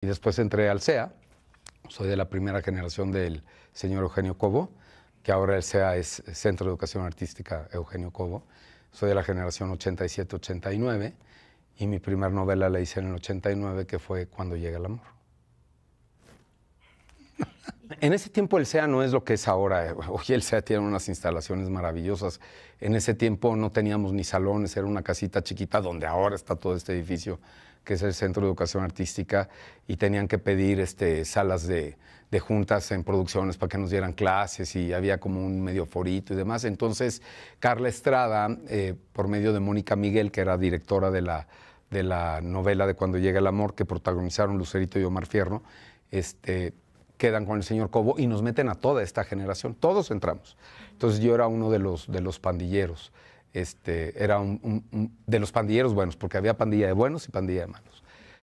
y después entré al CEA. Soy de la primera generación del señor Eugenio Cobo, que ahora el CEA es Centro de Educación Artística Eugenio Cobo. Soy de la generación 87-89 y mi primera novela la hice en el 89, que fue Cuando llega el amor en ese tiempo el SEA no es lo que es ahora. Hoy el SEA tiene unas instalaciones maravillosas. En ese tiempo no teníamos ni salones, era una casita chiquita donde ahora está todo este edificio, que es el Centro de Educación Artística, y tenían que pedir este, salas de, juntas en producciones para que nos dieran clases y había como un medio forito y demás. Entonces, Carla Estrada, eh, por medio de Mónica Miguel, que era directora de la, de la novela de Cuando llega el amor, que protagonizaron Lucerito y Omar Fierro, este, quedan con el señor Cobo y nos meten a toda esta generación, todos entramos. Entonces yo era uno de los, de los pandilleros, este, era de los pandilleros buenos, porque había pandilla de buenos y pandilla de malos.